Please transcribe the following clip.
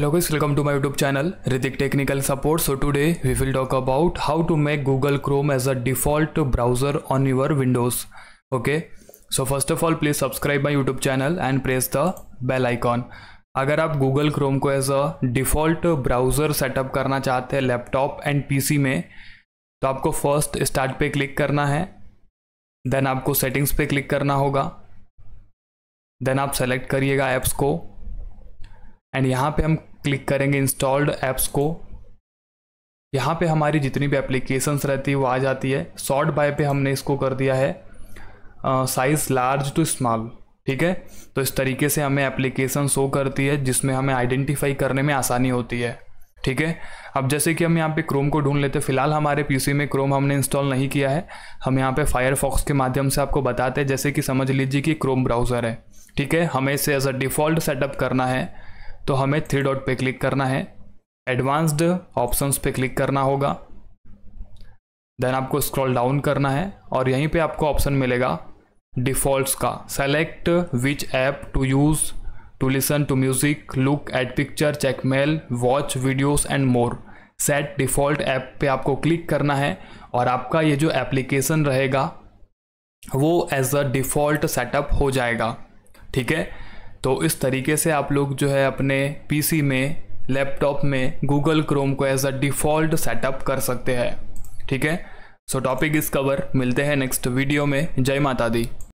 hello guys welcome to my YouTube channel Ritik technical support so today we will talk about how to make Google Chrome as a default browser on your Windows okay so first of all please subscribe my YouTube channel and press the bell icon अगर आप Google Chrome को as a default browser setup करना चाहते हैं laptop and P में तो आपको first start पे क्लिक करना है देन आपको सेटिंग्स पे क्लिक करना होगा देन आप सेलेक्ट करिएगा एप्स को एंड यहाँ पे हम क्लिक करेंगे इंस्टॉल्ड ऐप्स को यहाँ पे हमारी जितनी भी एप्लीकेशंस रहती है वो आ जाती है शॉर्ट बाय पे हमने इसको कर दिया है साइज़ लार्ज टू स्मॉल ठीक है तो इस तरीके से हमें एप्लीकेशन शो करती है जिसमें हमें आइडेंटिफाई करने में आसानी होती है ठीक है अब जैसे कि हम यहाँ पे क्रोम को ढूंढ लेते हैं फिलहाल हमारे पीसी में क्रोम हमने इंस्टॉल नहीं किया है हम यहाँ पे फायरफॉक्स के माध्यम से आपको बताते हैं जैसे कि समझ लीजिए कि क्रोम ब्राउज़र है ठीक है हमें इसे एज अ डिफ़ॉल्ट सेटअप करना है तो हमें थ्री डॉट पे क्लिक करना है एडवांस्ड ऑप्शंस पे क्लिक करना होगा देन आपको स्क्रॉल डाउन करना है और यहीं पे आपको ऑप्शन मिलेगा डिफ़ॉल्ट्स का select which app to use to listen to music look at picture check mail watch videos and more set default app पे आपको क्लिक करना है और आपका ये जो एप्लीकेशन रहेगा वो एज अ डिफ़ॉल्ट सेटअप हो जाएगा ठीक है तो इस तरीके से आप लोग जो है अपने पीसी में लैपटॉप में गूगल क्रोम को एज अ डिफ़ॉल्ट सेटअप कर सकते हैं ठीक है सो टॉपिक इस कवर मिलते हैं नेक्स्ट वीडियो में जय माता दी